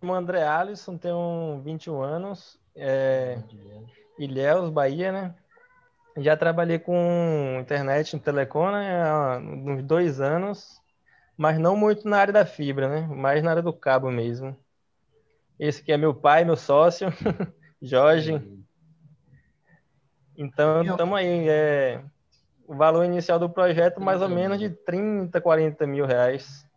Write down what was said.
chamo André Alisson, tenho 21 anos, é, Ilhéus, é Bahia, né? Já trabalhei com internet em Telecom né, há uns dois anos, mas não muito na área da fibra, né? Mais na área do cabo mesmo. Esse aqui é meu pai, meu sócio, Jorge. Então, estamos aí. É, o valor inicial do projeto, mais ou menos de 30, 40 mil reais.